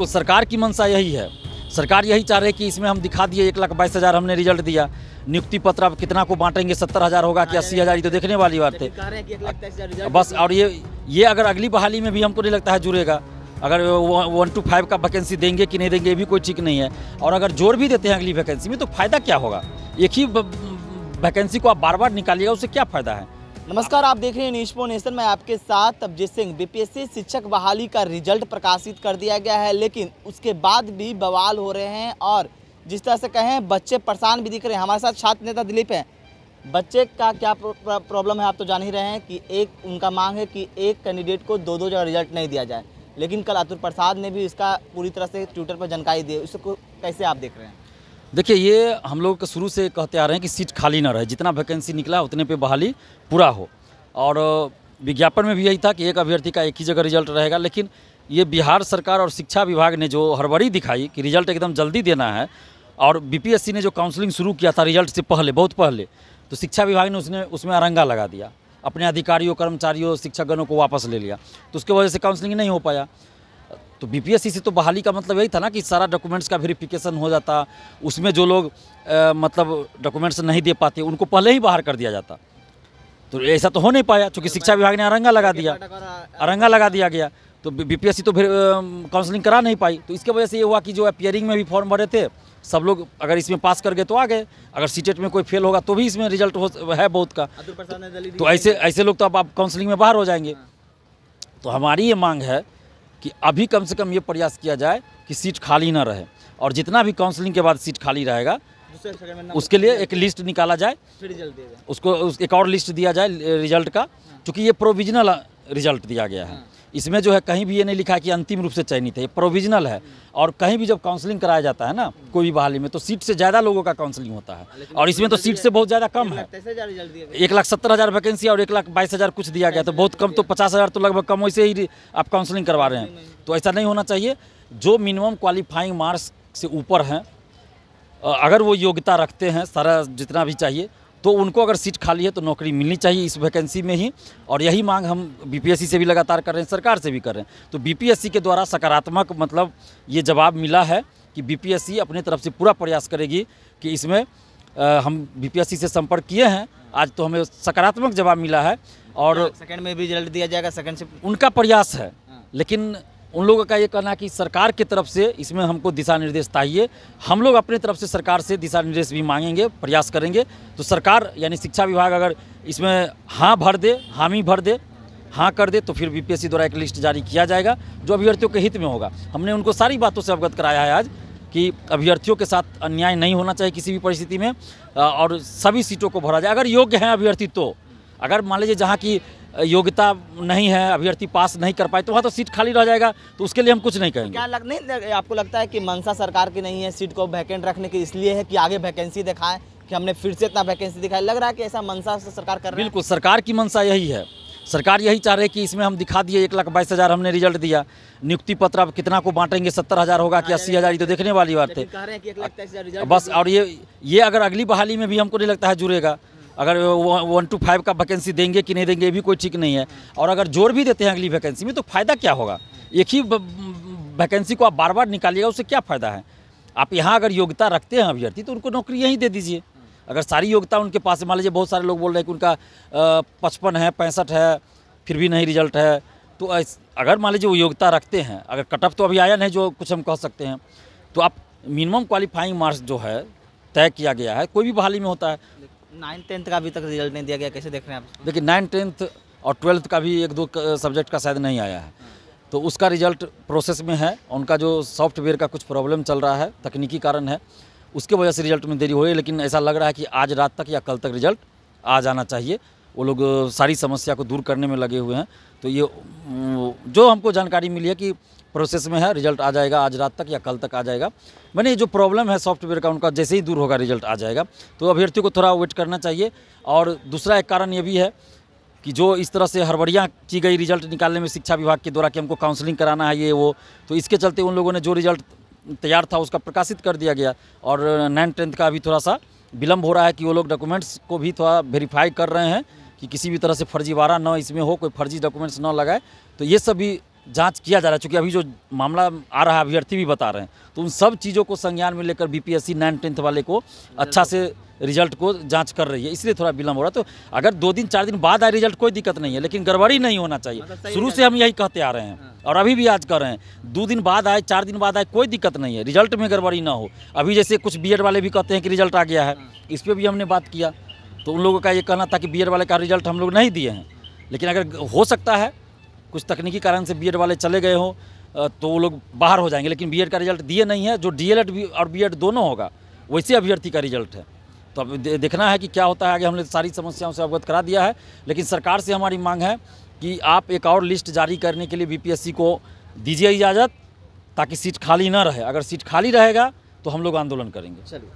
बिल्कुल सरकार की मंशा यही है सरकार यही चाह रही है कि इसमें हम दिखा दिए एक लाख बाईस हज़ार हमने रिजल्ट दिया नियुक्ति पत्र अब कितना को बांटेंगे सत्तर हज़ार होगा कि अस्सी हज़ार ये तो देखने वाली बात है बस और ये ये अगर अगली बहाली में भी हमको नहीं लगता है जुड़ेगा अगर वन टू फाइव का वैकेंसी देंगे कि नहीं देंगे ये भी कोई ठीक नहीं है और अगर जोर भी देते हैं अगली वैकेंसी में तो फ़ायदा क्या होगा एक ही वैकेंसी को आप बार बार निकालिएगा उससे क्या फ़ायदा है नमस्कार आप देख रहे हैं न्यूज नेशन मैं आपके साथ अभिजीत सिंह बीपीएससी शिक्षक बहाली का रिजल्ट प्रकाशित कर दिया गया है लेकिन उसके बाद भी बवाल हो रहे हैं और जिस तरह से कहें बच्चे परेशान भी दिख रहे हैं हमारे साथ छात्र नेता दिलीप हैं बच्चे का क्या प्रॉब्लम है आप तो जान ही रहे हैं कि एक उनका मांग है कि एक कैंडिडेट को दो दो जगह रिजल्ट नहीं दिया जाए लेकिन कल अतुल प्रसाद ने भी इसका पूरी तरह से ट्विटर पर जानकारी दी उसको कैसे आप देख रहे हैं देखिए ये हम लोग शुरू से कहते आ रहे हैं कि सीट खाली ना रहे जितना वैकेंसी निकला उतने पे बहाली पूरा हो और विज्ञापन में भी यही था कि एक अभ्यर्थी का एक ही जगह रिजल्ट रहेगा लेकिन ये बिहार सरकार और शिक्षा विभाग ने जो हड़बड़ी दिखाई कि रिजल्ट एकदम जल्दी देना है और बीपीएससी ने जो काउंसलिंग शुरू किया था रिजल्ट से पहले बहुत पहले तो शिक्षा विभाग ने उसने उसमें अरंगा लगा दिया अपने अधिकारियों कर्मचारियों शिक्षकगणों को वापस ले लिया तो उसके वजह से काउंसलिंग नहीं हो पाया तो बीपीएससी से तो बहाली का मतलब यही था ना कि सारा डॉक्यूमेंट्स का वेरिफिकेशन हो जाता उसमें जो लोग आ, मतलब डॉक्यूमेंट्स नहीं दे पाते उनको पहले ही बाहर कर दिया जाता तो ऐसा तो हो नहीं पाया चूँकि तो शिक्षा विभाग ने अरंगा लगा तो दिया अरंगा लगा दिया गया तो बीपीएससी तो फिर काउंसलिंग करा नहीं पाई तो इसके वजह से ये हुआ कि जो अपियरिंग में भी फॉर्म भरे थे सब लोग अगर इसमें पास कर गए तो आ गए अगर सीटेट e में कोई फेल होगा तो भी इसमें रिजल्ट हो है बहुत का तो ऐसे ऐसे लोग तो अब आप काउंसलिंग में बाहर हो जाएंगे हाँ। तो हमारी ये मांग है कि अभी कम से कम ये प्रयास किया जाए कि सीट खाली ना रहे और जितना भी काउंसलिंग के बाद सीट खाली रहेगा उसके लिए एक लिस्ट निकाला जाए उसको एक और लिस्ट दिया जाए रिजल्ट का हाँ। चूँकि ये प्रोविजनल रिजल्ट दिया गया है हाँ। इसमें जो है कहीं भी ये नहीं लिखा कि अंतिम रूप से चयनित है ये प्रोविजनल है और कहीं भी जब काउंसलिंग कराया जाता है ना कोई भी बहाली में तो सीट से ज़्यादा लोगों का काउंसलिंग होता है और इसमें तो सीट से बहुत ज़्यादा कम है एक लाख सत्तर हज़ार वैकेंसी और एक लाख बाईस हज़ार कुछ दिया गया तो बहुत कम तो पचास हज़ार तो लगभग कम वैसे ही आप काउंसलिंग करवा रहे हैं तो ऐसा नहीं होना चाहिए जो मिनिमम क्वालिफाइंग मार्क्स से ऊपर हैं अगर वो योग्यता रखते हैं सारा जितना भी चाहिए तो उनको अगर सीट खाली है तो नौकरी मिलनी चाहिए इस वैकेंसी में ही और यही मांग हम बीपीएससी से भी लगातार कर रहे हैं सरकार से भी कर रहे हैं तो बीपीएससी के द्वारा सकारात्मक मतलब ये जवाब मिला है कि बीपीएससी अपने तरफ से पूरा प्रयास करेगी कि इसमें आ, हम बीपीएससी से संपर्क किए हैं आज तो हमें सकारात्मक जवाब मिला है और सेकंड हाँ, में भी रिजल्ट दिया जाएगा सेकंड से उनका प्रयास है हाँ। लेकिन उन लोगों का ये कहना है कि सरकार की तरफ से इसमें हमको दिशा निर्देश चाहिए हम लोग अपने तरफ से सरकार से दिशा निर्देश भी मांगेंगे प्रयास करेंगे तो सरकार यानी शिक्षा विभाग अगर इसमें हाँ भर दे हामी भर दे हाँ कर दे तो फिर बीपीएससी द्वारा एक लिस्ट जारी किया जाएगा जो अभ्यर्थियों के हित में होगा हमने उनको सारी बातों से अवगत कराया है आज कि अभ्यर्थियों के साथ अन्याय नहीं होना चाहिए किसी भी परिस्थिति में और सभी सीटों को भरा जाए अगर योग्य हैं अभ्यर्थी तो अगर मान लीजिए जहाँ की योग्यता नहीं है अभ्यर्थी पास नहीं कर पाए तो वहाँ तो सीट खाली रह जाएगा तो उसके लिए हम कुछ नहीं करेंगे क्या लग नहीं आपको लगता है कि मनसा सरकार की नहीं है सीट को वैकेंट रखने की इसलिए है कि आगे वैकेंसी दिखाएं कि हमने फिर से इतना वैकेंसी दिखाई लग रहा है कि ऐसा मनसा सरकार कर बिल्कुल सरकार की मनसा यही है सरकार यही चाह रही है कि इसमें हम दिखा दिए एक लाख बाईस हज़ार हमने रिजल्ट दिया नियुक्ति पत्र अब कितना को बांटेंगे सत्तर हज़ार होगा कि अस्सी हज़ार ये तो देखने वाली बात है बस और ये ये अगर अगली बहाली में भी हमको नहीं लगता है जुड़ेगा अगर वन टू फाइव का वैकेंसी देंगे कि नहीं देंगे ये भी कोई ठीक नहीं है और अगर जोर भी देते हैं अगली वैकेंसी में तो फ़ायदा क्या होगा एक ही वैकेंसी को आप बार बार निकालिएगा उससे क्या फ़ायदा है आप यहाँ अगर योग्यता रखते हैं अभ्यर्थी तो उनको नौकरी यहीं दे दीजिए अगर सारी योग्यता उनके पास है मान लीजिए बहुत सारे लोग बोल रहे हैं कि उनका पचपन है पैंसठ है फिर भी नहीं रिजल्ट है तो अगर मान लीजिए वो योग्यता रखते हैं अगर कटअप तो अभी आया नहीं जो कुछ हम कह सकते हैं तो आप मिनिमम क्वालिफाइंग मार्क्स जो है तय किया गया है कोई भी बहाली में होता है नाइन टेंथ का अभी तक रिजल्ट नहीं दिया गया कैसे देख रहे हैं आप देखिए नाइन टेंथ और ट्वेल्थ का भी एक दो सब्जेक्ट का शायद नहीं आया है तो उसका रिजल्ट प्रोसेस में है उनका जो सॉफ्टवेयर का कुछ प्रॉब्लम चल रहा है तकनीकी कारण है उसके वजह से रिजल्ट में देरी हो रही है लेकिन ऐसा लग रहा है कि आज रात तक या कल तक रिजल्ट आ जाना चाहिए वो लोग सारी समस्या को दूर करने में लगे हुए हैं तो ये जो हमको जानकारी मिली है कि प्रोसेस में है रिजल्ट आ जाएगा आज रात तक या कल तक आ जाएगा मैंने जो प्रॉब्लम है सॉफ्टवेयर का उनका जैसे ही दूर होगा रिजल्ट आ जाएगा तो अभ्यर्थियों को थोड़ा वेट करना चाहिए और दूसरा एक कारण ये भी है कि जो इस तरह से हड़बड़ियाँ की गई रिजल्ट निकालने में शिक्षा विभाग के द्वारा कि हमको काउंसलिंग कराना है ये वो तो इसके चलते उन लोगों ने जो रिजल्ट तैयार था उसका प्रकाशित कर दिया गया और नाइन्थ टेंथ का अभी थोड़ा सा विलम्ब हो रहा है कि वो लोग डॉक्यूमेंट्स को भी थोड़ा वेरीफाई कर रहे हैं कि किसी भी तरह से फर्जीवाड़ा न इसमें हो कोई फर्जी डॉक्यूमेंट्स न लगाए तो ये सब भी जांच किया जा रहा है चूँकि अभी जो मामला आ रहा है अभ्यर्थी भी बता रहे हैं तो उन सब चीज़ों को संज्ञान में लेकर बी नाइन टेंथ वाले को अच्छा से रिजल्ट को जांच कर रही है इसलिए थोड़ा विलम्ब हो रहा है तो अगर दो दिन चार दिन बाद आए रिजल्ट कोई दिक्कत नहीं है लेकिन गड़बड़ी नहीं होना चाहिए मतलब शुरू से हम यही कहते आ रहे हैं हाँ। और अभी भी आज कर रहे हैं दो दिन बाद आए चार दिन बाद आए कोई दिक्कत नहीं है रिजल्ट में गड़बड़ी ना हो अभी जैसे कुछ बी वाले भी कहते हैं कि रिजल्ट आ गया है हाँ। इस पर भी हमने बात किया तो उन लोगों का ये कहना था कि बी वाले का रिजल्ट हम लोग नहीं दिए हैं लेकिन अगर हो सकता है कुछ तकनीकी कारण से बी वाले चले गए हों तो वो लोग बाहर हो जाएंगे लेकिन बी का रिजल्ट दिए नहीं है जो डी भी और बी दोनों होगा वैसे अभ्यर्थी का रिजल्ट है तो अब देखना है कि क्या होता है आगे हमने सारी समस्याओं से अवगत करा दिया है लेकिन सरकार से हमारी मांग है कि आप एक और लिस्ट जारी करने के लिए बीपीएससी को दीजिए इजाज़त ताकि सीट खाली ना रहे अगर सीट खाली रहेगा तो हम लोग आंदोलन करेंगे चलिए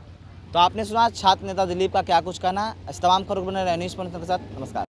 तो आपने सुना छात्र नेता दिलीप का क्या कुछ कहना इस तमाम खबर बने रहे न्यूज़ के साथ नमस्कार